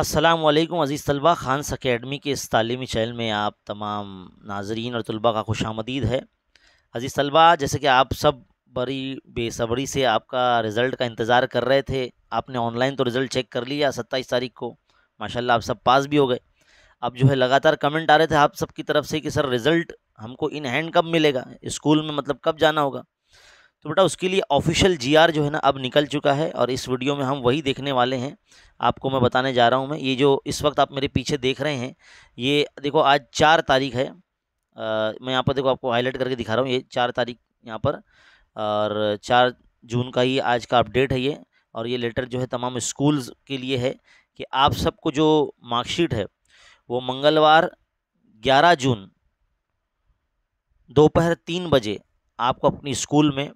अस्सलाम वालेकुम अज़ीज़ तलबा खानस अकेडमी के इस तालीमी चैनल में आप तमाम नाजरीन और तलबा का खुश आमदीद है अज़ीज़ तलबा जैसे कि आप सब बड़ी बेसब्री से आपका रिज़ल्ट का इंतज़ार कर रहे थे आपने ऑनलाइन तो रिज़ल्ट चेक कर लिया सत्ताईस तारीख को माशाल्लाह आप सब पास भी हो गए अब जो है लगातार कमेंट आ रहे थे आप सबकी तरफ से कि सर रिज़ल्ट हमको इन हैंड कब मिलेगा इस्कूल में मतलब कब जाना होगा तो बेटा उसके लिए ऑफिशियल जीआर जो है ना अब निकल चुका है और इस वीडियो में हम वही देखने वाले हैं आपको मैं बताने जा रहा हूँ मैं ये जो इस वक्त आप मेरे पीछे देख रहे हैं ये देखो आज चार तारीख है आ, मैं यहाँ पर देखो आपको हाईलाइट करके दिखा रहा हूँ ये चार तारीख यहाँ पर और चार जून का ही आज का अपडेट है ये और ये लेटर जो है तमाम स्कूल्स के लिए है कि आप सबको जो मार्कशीट है वो मंगलवार 11 जून दोपहर तीन बजे आपको अपनी स्कूल में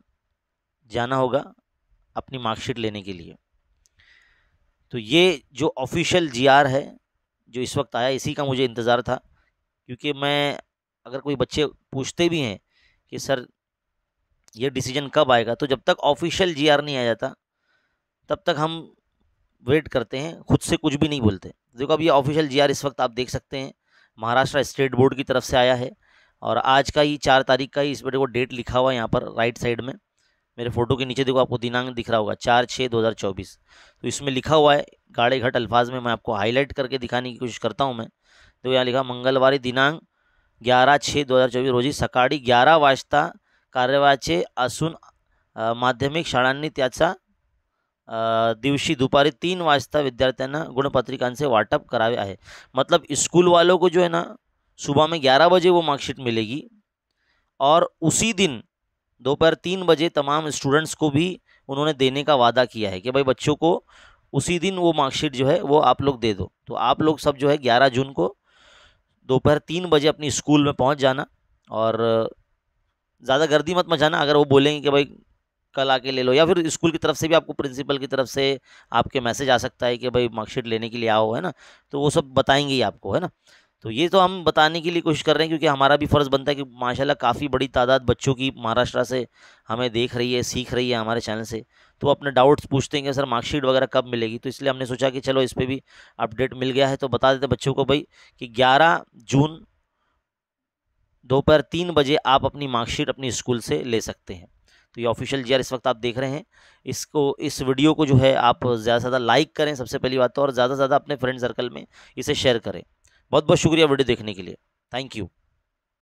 जाना होगा अपनी मार्कशीट लेने के लिए तो ये जो ऑफिशियल जीआर है जो इस वक्त आया इसी का मुझे इंतज़ार था क्योंकि मैं अगर कोई बच्चे पूछते भी हैं कि सर ये डिसीजन कब आएगा तो जब तक ऑफिशियल जीआर नहीं आ जाता तब तक हम वेट करते हैं खुद से कुछ भी नहीं बोलते देखो अब ये ऑफिशियल जीआर इस वक्त आप देख सकते हैं महाराष्ट्र स्टेट बोर्ड की तरफ से आया है और आज का ही चार तारीख का ही इस बेटे को डेट लिखा हुआ है यहाँ पर राइट साइड में मेरे फोटो के नीचे देखो आपको दिनांक दिख रहा होगा चार छः दो हज़ार चौबीस तो इसमें लिखा हुआ है गाड़े घट अल्फाज में मैं आपको हाईलाइट करके दिखाने की कोशिश करता हूँ मैं तो यहाँ लिखा मंगलवार दिनांक ग्यारह छः दो हज़ार चौबीस रोजी सकाड़ी ग्यारह वाजता कार्यवाचे असून माध्यमिक शाळांनी त्याचा दिवशी दुपारी तीन वाजता विद्यार्थ्यांना गुणपत्रिकांसे वाटप करावे आहे मतलब स्कूल वालों को जो है ना सुबह में ग्यारह बजे वो मार्कशीट मिलेगी और उसी दिन दोपहर तीन बजे तमाम स्टूडेंट्स को भी उन्होंने देने का वादा किया है कि भाई बच्चों को उसी दिन वो मार्कशीट जो है वो आप लोग दे दो तो आप लोग सब जो है ग्यारह जून को दोपहर तीन बजे अपनी स्कूल में पहुंच जाना और ज़्यादा गर्दी मत मचाना अगर वो बोलेंगे कि भाई कल आके ले लो या फिर स्कूल की तरफ से भी आपको प्रिंसिपल की तरफ से आपके मैसेज आ सकता है कि भाई मार्कशीट लेने के लिए आओ है ना तो वो सब बताएंगे ही आपको है ना तो ये तो हम बताने के लिए कोशिश कर रहे हैं क्योंकि हमारा भी फ़र्ज़ बनता है कि माशाल्लाह काफ़ी बड़ी तादाद बच्चों की महाराष्ट्र से हमें देख रही है सीख रही है हमारे चैनल से तो अपने डाउट्स पूछते हैं कि सर मार्कशीट वगैरह कब मिलेगी तो इसलिए हमने सोचा कि चलो इस पर भी अपडेट मिल गया है तो बता देते बच्चों को भाई कि ग्यारह जून दोपहर तीन बजे आप अपनी मार्कशीट अपनी स्कूल से ले सकते हैं तो ये ऑफिशियल जी इस वक्त आप देख रहे हैं इसको इस वीडियो को जो है आप ज़्यादा से ज़्यादा लाइक करें सबसे पहली बात तो और ज़्यादा से ज़्यादा अपने फ्रेंड सर्कल में इसे शेयर करें बहुत बहुत शुक्रिया वीडियो देखने के लिए थैंक यू